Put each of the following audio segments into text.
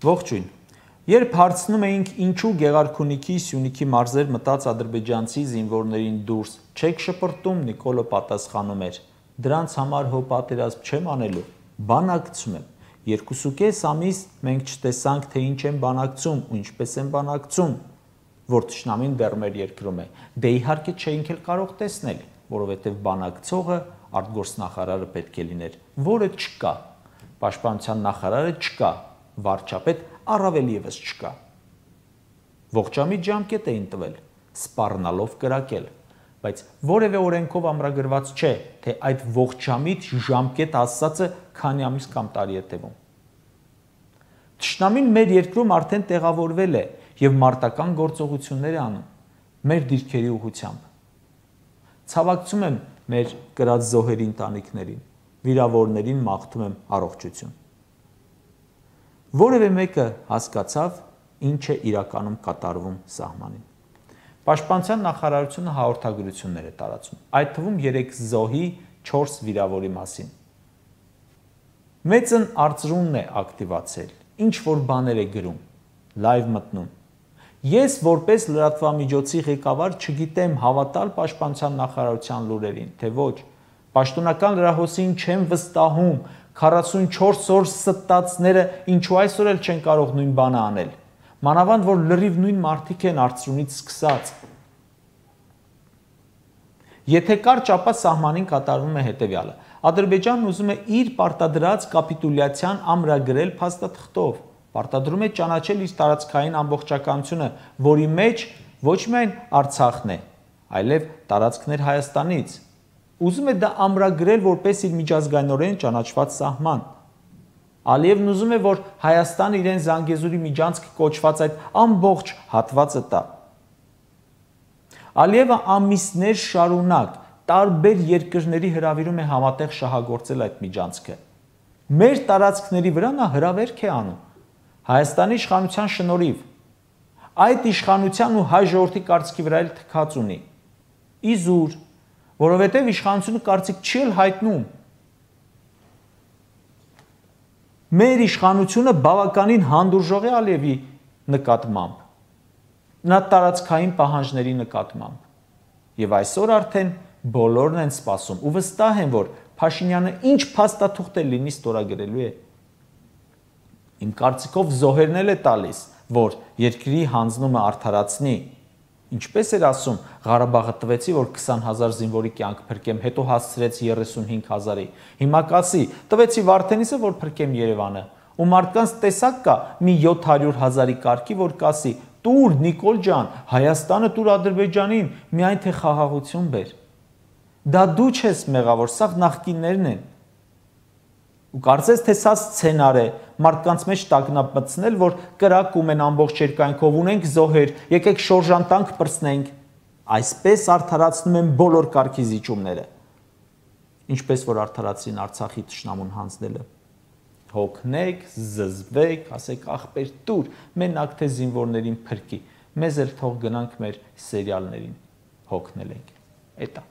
Ողջույն։ Երբ հարցնում էինք ինչու Գեղարքունիքի Սյունիքի մարզեր մտած ադրբեջանցի զինվորներին դուրս չեք շփորտում, Նիկոլը պատասխանում էր. Դրանց համար հո պատերազմ չեմ անելու, բանակցում եմ։ Երկուսուկես ամիս մենք չտեսանք թե ինչ են բանակցում ու ինչպես են բանակցում, որ ճշնամին դեռ մեր երկրում է։ Դե իհարկե չէինք էլ կարող տեսնել, որովհետև բանակցողը արտգործնախարարը պետք է լիներ, որը չկա։ Պաշտպանության նախարարը չկա, վարչապետ առավել եւս չկա։ Ողջամիտ ժամկետ էին տվել, սպառնալով կրակել, բայց որևէ օրենքով ամրագրված չէ, թե այդ ողջամիտ ժամկետ ասածը քանի ամիս կամ տարի է տևում։ Ճշնամին մեր երկրում արդեն տեղավորվել է եւ մարտական գործողություններ է անում մեր դիրքերի ուղությամբ։ Ցավակցում եմ մեր գրած զոհերի ընտանիքներին, վիրավորներին մաղթում եմ առողջություն որևէ մեկը հասկացավ, ինչ է իրականում կատարվում սահմանին։ Պաշտպանության նախարարությունը հաղորդագրություններ է տարածում, այդ թվում 3 զոհի 4 վիրավորի մասին։ Մեծն արձրունն է ակտիվացել, ինչ որ բաներ է գրում, լայվ մտնում։ Ես որպես լրատվամիջոցի ղեկավար չգիտեմ հավատալ պաշտպանության նախարարության լուրերին, թե ոչ։ Պաշտոնական լրահոսին չեմ վստահում, 44 օր ստացները ինչու այսօր էլ չեն կարող նույն բանը անել։ Մանավանդ որ լրիվ նույն մարդիկ են արծրունից սկսած։ Եթե կարճ ապա սահմանին կատարվում է հետևյալը։ Ադրբեջանն ուզում է իր պարտադրած կապիտուլյացիան ամրագրել փաստաթղթով։ Պարտադրում է ճանաչել իր տարածքային ամբողջականությունը, որի մեջ ոչ միայն Արցախն է, այլև տարածքներ Հայաստանից, ուզում է դա ամրագրել որպես իր միջազգայնորեն ճանաչված սահման։ Ալիևն ուզում է, որ Հայաստանը իրեն Զանգեզուրի միջանցք կոչված այդ ամբողջ հատվածը տա։ Ալիևը ամիսներ շարունակ տարբեր երկրների հրավիրում է համատեղ շահագործել այդ միջանցքը։ Մեր տարածքների վրա նա հրավերք է անում Հայաստանի իշխանության շնորհիվ այդ իշխանության ու հայ ժողովրդի կարծիքի վրա էլ թքած ունի։ Իզուր որովհետև իշխանությունը կարծիք չի էլ հայտնում մեր իշխանությունը բավականին հանդուրժող է Ալիևի նկատմամբ նա տարածքային պահանջների նկատմամբ եւ այսօր արդեն բոլորն են սпасում ու վստահ են որ Փաշինյանը ինչ փաստաթուղթ է լինի ստորագրելու է իմ կարծիքով զոհերն էլ է տալիս որ երկրի հանձնումը արդարացնի Ինչպես էր ասում, Ղարաբաղը տվեցի, որ 20000 զինվորի կյանք փրկեմ, հետո հասցրեց 35000-ի։ Հիմա կասի, տվեցի Վարդենիսը, որ փրկեմ Երևանը։ Ու մարդկանց տեսակ կա մի 700000-ի կարգի, որ կասի, «Տուր Նիկոլ ջան, Հայաստանը տուր Ադրբեջանին, միայն թե խաղաղություն բեր»։ Դա դու ես մեղավոր, սա նախկիններն են։ Ու կարծես թե սա սցենար է, մարդկանց մեջ տագնապմցնել, որ կրակ ունեն ամբողջ երկայնքով, ունենք զոհեր, եկեք շորժանտանք պրծնենք։ Այսպես արդարացնում են բոլոր կարգի զիջումները։ Ինչպես որ արդարացին Արցախի ճշնամուն հանձնելը։ Հոգնեք, զզվեք, ասեք ախպեր տուր, մենակ թե զինվորներին փրկի։ Մեզ էլ թող գնանք մեր սերիալներին։ Հոգնել ենք։ Էտա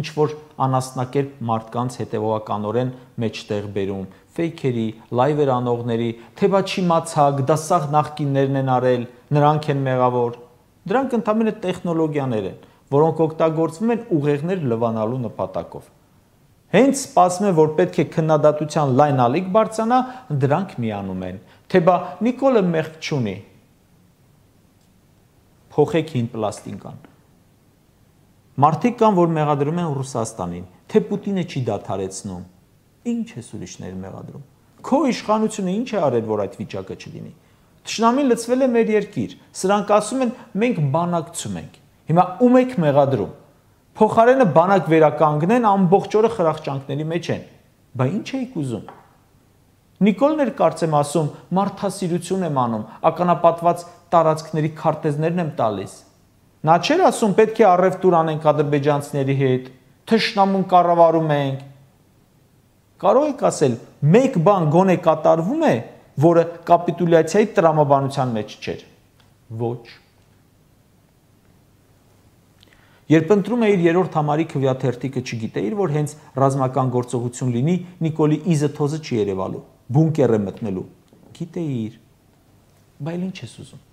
ինչ որ անասնակերպ մարդկանց հետևողականորեն մեջտեղ բերում ֆեյքերի, լայվեր անողների, թե բա չիմացակ, դա սաղ նախկիններն են արել, նրանք են մեղավոր։ Դրանք ընդամենը տեխնոլոգիաներ են, որոնք օգտագործվում են ուղեղներ լվանալու նպատակով։ Հենց սպասում են, որ պետք է քննադատության լայն ալիք բարձանա, դրանք միանում են։ Թե բա Նիկոլը մեղք չունի։ Փոխեք հին պլաստիկան Մարդիկ կան, որ մեղադրում են Ռուսաստանին, թե Պուտինը չի դադարեցնում։ Ինչ է ուրիշներ մեղադրում։ Քո իշխանությունը ինչ է արել, որ այդ վիճակը չլինի։ Տշնամին լծվել է մեր երկիր։ Սրանք ասում են մենք բանակցում ենք։ Հիմա ում եք մեղադրում։ Փոխարենը բանակ վերականգնեն, ամբողջ օրը խրախճանքների մեջ են։ Բա ինչ էիք ուզում։ Նիկոլն էր կարծեմ ասում, մարդասիրություն եմ անում, ականապատված տարածքների քարտեզներն եմ տալիս։ Նա չէր ասում պետք է առևտուր անենք ադրբեջանցիների հետ, թշնամուն կառավարում ենք։ Կարող եք ասել, մեկ բան գոնե կատարվում է, որը կապիտուլյացիայի տրամաբանության մեջ չէր։ Ոչ։ Երբ ընտրում էիր երրորդ համարի քվյաթերթիկը, չգիտեիր, որ հենց ռազմական գործողություն լինի, Նիկոլի Իզաթոզը չի երևալու, բունկեր է մտնելու։ Գիտեիր։ Բայց ինչ ես ուզում։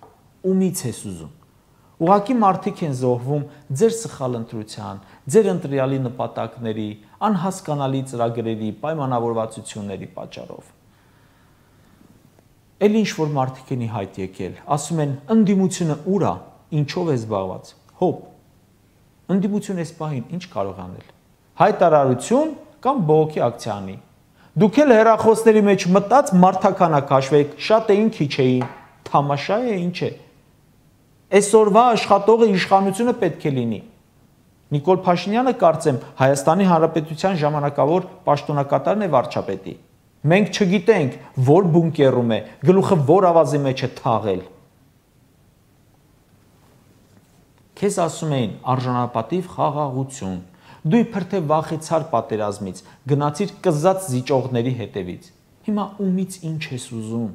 Ումից ես ուզում։ Ուղակի մարդիկ են զոհվում ձեր սխալ ընտրության, ձեր ընտրյալի նպատակների, անհասկանալի ծրագրերի, պայմանավորվածությունների պատճառով։ Էլ ինչ որ մարդիկ են իհայտ եկել, ասում են ընդդիմությունը ուր է, ինչով է զբաղված։ Հոբ։ Ընդդիմություն էս պահին ինչ կարող անել։ Հայտարարություն կամ բողոքի ակցիանի։ Դուք էլ հերախոսների մեջ մտած մարդականը քաշվեք, շատ էին քիչ էին։ Թամաշա է ինչ է։ ինչ է Այսօրվա աշխատողը իշխանությունը պետք է լինի։ Նիկոլ Փաշինյանը կարծեմ Հայաստանի Հանրապետության ժամանակավոր պաշտոնակատարն է վարչապետի։ Մենք չգիտենք, որ բունկերում է, գլուխը որ ավազի մեջ է թաղել։ Քեզ ասում էին արժանապատիվ խաղաղություն։ Դու իբրթե վախեցար պատերազմից, գնացիր կզած զիջողների հետևից։ Հիմա ումից ինչ ես ուզում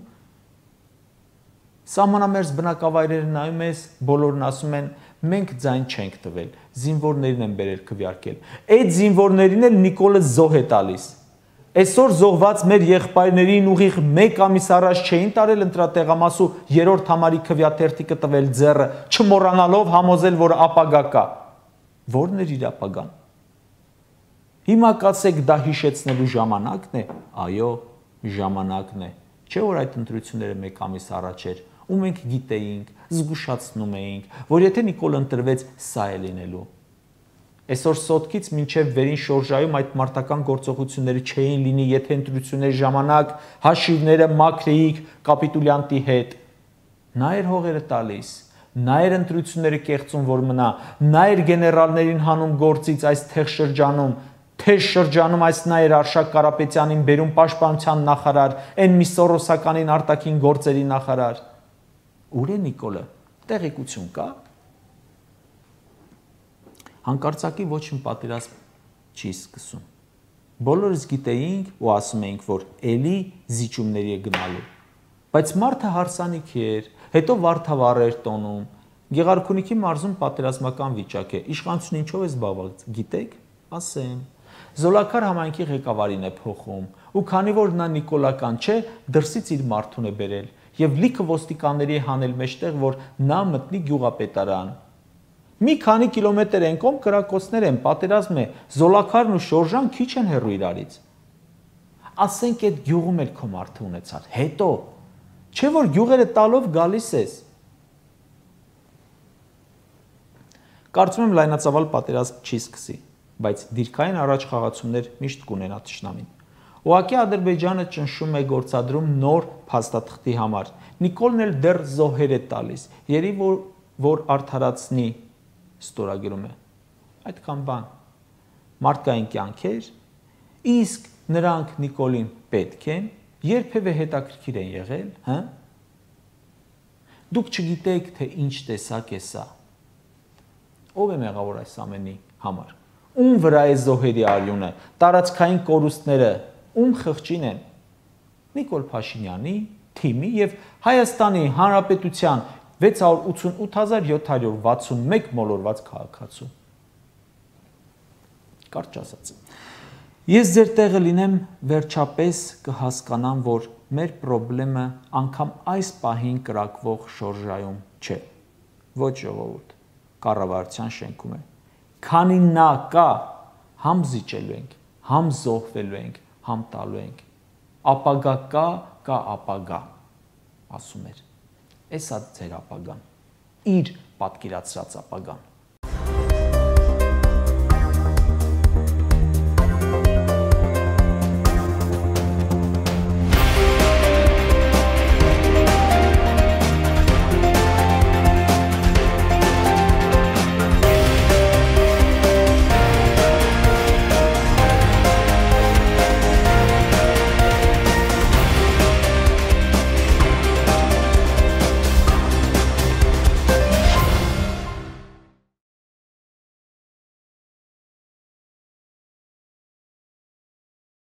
Սամանամերձ բնակավայրերը նայում ես, բոլորն ասում են մենք ձայն չենք տվել, զինվորներին են բերել քվյարկել։ Այդ զինվորներին էլ Նիկոլը զոհ է տալիս։ Այսօր զոհված մեր եղբայրներին ուղիղ 1 ամիս առաջ չէին տարել ընտրատեղամասու 3-րդ համարի քվյաթերթիկը տվել ձեռը, չմոռանալով համոզել, որ ապագա կա։ Որն էր իր ապագան։ Հիմա կացեք դա հիշեցնելու ժամանակն է։ Այո, ժամանակն է։ ժամանակն է Չէ՞ որ այդ ընտրությունները 1 ամիս առաջ էր, ու մենք գիտեինք, զգուշացնում էինք, որ եթե Նիկոլ ընտրվեց, սա է լինելու։ Այսօր սոտկից մինչև վերին շորժայում այդ մարտական գործողությունները չէին լինի, եթե ընտրությունների ժամանակ հաշիվները մաքրեիք կապիտուլյանտի հետ։ Նա էր հողերը տալիս, նա էր ընտրությունները կեղծում, որ մնա, նա էր գեներալներին հանում գործից այս թեղ շրջանում, թեժ շրջանում այս նա էր Արշակ Կարապետյանին բերում պաշտպանության նախարար, այն մի Սորոսականին արտաքին գործերի նախարար։ Ուր է Նիկոլը։ Տեղեկություն կա։ Հանկարծակի ոչ մի պատերազմ չի սկսում։ Բոլորս գիտեինք ու ասում էինք, որ էլի զիջումների է գնալու։ Բայց մարդը հարսանիք էր, հետո վարդավառ էր տոնում, Գեղարքունիքի մարզում պատերազմական վիճակ է։ Իշխանությունը ինչով է զբաղված, գիտեք, ասեմ։ Զոլակար համայնքի ղեկավարին է փոխում, ու քանի որ նա նիկոլական չէ, դրսից իր մարդուն է բերել եւ լիքը ոստիկանների հանել մեջտեղ, որ նա մտնի գյուղապետարան։ Մի քանի կիլոմետր են կոմ կրակոցներ են, պատերազմ է, Զոլակարն ու Շորժան քիչ են հեռու իրարից։ Ասենք այդ գյուղում էլ քո մարդը ունեցար։ Հետո չէ որ գյուղերը տալով գալիս ես։ Կարծում եմ լայնածավալ պատերազմ չի սկսի բայց դիրքային առաջ խաղացումներ միշտ կունենա ճշնամին։ Ուղակի Ադրբեջանը ճնշում է գործադրում նոր փաստաթղթի համար։ Նիկոլն էլ դեռ զոհեր է տալիս։ Երի որ որ արդարացնի ստորագրումը։ Այդքան բան։ Մարդկային կյանքեր, իսկ նրանք Նիկոլին պետք են, երբևէ հետաքրքիր են եղել, հա՞։ Դուք չգիտեք, թե ինչ տեսակ է սա։ Ո՞վ է մեղավոր այս ամենի համար ում վրա է զոհերի արյունը, տարածքային կորուստները ում խղճին են։ Նիկոլ Փաշինյանի թիմի եւ Հայաստանի Հանրապետության 688761 մոլորված քաղաքացու։ Կարճ ասած։ Ես ձեր տեղը լինեմ, վերջապես կհասկանամ, որ մեր խնդրը անգամ այս պահին կրակվող շորժայում չէ։ Ոչ ժողովուրդ, կառավարության շենքում է։ Քանի նա կա, համ զիջելու ենք, համ զոհվելու ենք, համ տալու ենք։ Ապագա կա, կա ապագա, ասում էր։ Էս է ձեր ապագան։ Իր պատկերացրած ապագան։